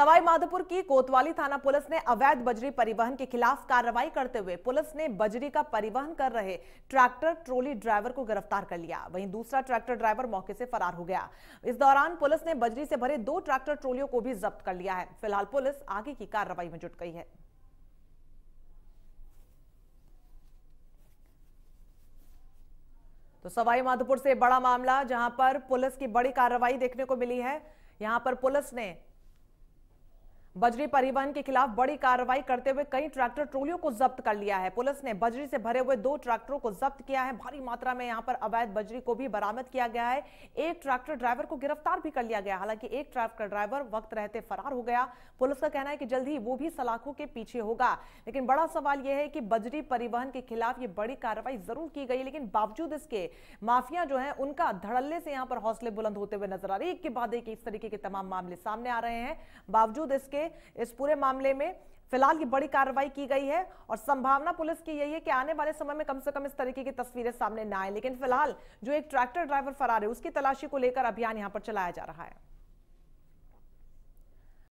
सवाई माधोपुर की कोतवाली थाना पुलिस ने अवैध बजरी परिवहन के खिलाफ कार्रवाई करते हुए पुलिस ने बजरी का परिवहन कर रहे ट्रैक्टर ट्रोली ड्राइवर को गिरफ्तार कर लिया वहीं दूसरा ट्रैक्टर ड्राइवर मौके से फरार हो गया इस दौरान पुलिस ने बजरी से भरे दो ट्रैक्टर ट्रोलियों को भी जब्त कर लिया है फिलहाल पुलिस आगे की कार्रवाई में जुट गई है तो सवाई माधोपुर से बड़ा मामला जहां पर पुलिस की बड़ी कार्रवाई देखने को मिली है यहां पर पुलिस ने बजरी परिवहन के खिलाफ बड़ी कार्रवाई करते हुए कई ट्रैक्टर ट्रोलियों को जब्त कर लिया है पुलिस ने बजरी से भरे हुए दो ट्रैक्टरों को जब्त किया है भारी मात्रा में यहां पर अवैध बजरी को भी बरामद किया गया है एक ट्रैक्टर ड्राइवर को गिरफ्तार भी कर लिया गया हालांकि एक ट्रैक्टर ड्राइवर वक्त रहते फरार हो गया पुलिस का कहना है कि जल्द ही वो भी सलाखों के पीछे होगा लेकिन बड़ा सवाल यह है कि बजरी परिवहन के खिलाफ ये बड़ी कार्रवाई जरूर की गई लेकिन बावजूद इसके माफिया जो है उनका धड़ल्ले से यहाँ पर हौसले बुलंद होते हुए नजर आ रही एक के बाद एक इस तरीके के तमाम मामले सामने आ रहे हैं बावजूद इसके लिए इस पूरे मामले में फिलहाल ये बड़ी कार्रवाई की गई है और संभावना पुलिस की यही है कि आने वाले समय में कम से कम इस तरीके की तस्वीरें सामने ना आए लेकिन फिलहाल जो एक ट्रैक्टर ड्राइवर फरार है उसकी तलाशी को लेकर अभियान यहां पर चलाया जा रहा है